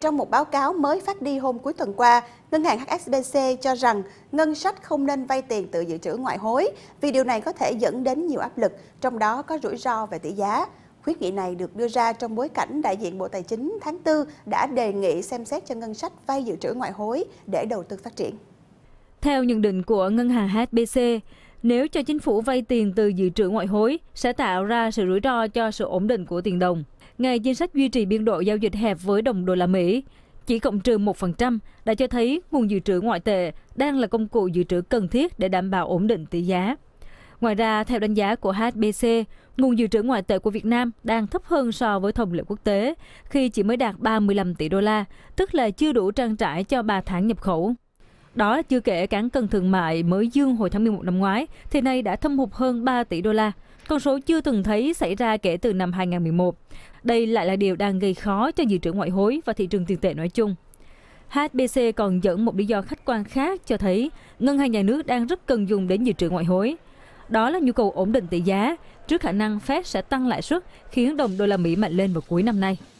Trong một báo cáo mới phát đi hôm cuối tuần qua, ngân hàng HSBC cho rằng ngân sách không nên vay tiền tự dự trữ ngoại hối vì điều này có thể dẫn đến nhiều áp lực, trong đó có rủi ro về tỷ giá. Khuyết nghị này được đưa ra trong bối cảnh đại diện Bộ Tài chính tháng 4 đã đề nghị xem xét cho ngân sách vay dự trữ ngoại hối để đầu tư phát triển. Theo nhận định của ngân hàng HSBC, nếu cho chính phủ vay tiền từ dự trữ ngoại hối sẽ tạo ra sự rủi ro cho sự ổn định của tiền đồng. Ngày chính sách duy trì biên độ giao dịch hẹp với đồng đô la Mỹ chỉ cộng trừ 1% đã cho thấy nguồn dự trữ ngoại tệ đang là công cụ dự trữ cần thiết để đảm bảo ổn định tỷ giá. Ngoài ra, theo đánh giá của HBC, nguồn dự trữ ngoại tệ của Việt Nam đang thấp hơn so với thông lệ quốc tế khi chỉ mới đạt 35 tỷ đô la, tức là chưa đủ trang trải cho 3 tháng nhập khẩu. Đó chưa kể cán cân thương mại mới dương hồi tháng 11 năm ngoái thì nay đã thâm hụt hơn 3 tỷ đô la, con số chưa từng thấy xảy ra kể từ năm 2011. Đây lại là điều đang gây khó cho dự trữ ngoại hối và thị trường tiền tệ nói chung. HBC còn dẫn một lý do khách quan khác cho thấy ngân hàng nhà nước đang rất cần dùng đến dự trữ ngoại hối. Đó là nhu cầu ổn định tỷ giá trước khả năng Fed sẽ tăng lãi suất khiến đồng đô la Mỹ mạnh lên vào cuối năm nay.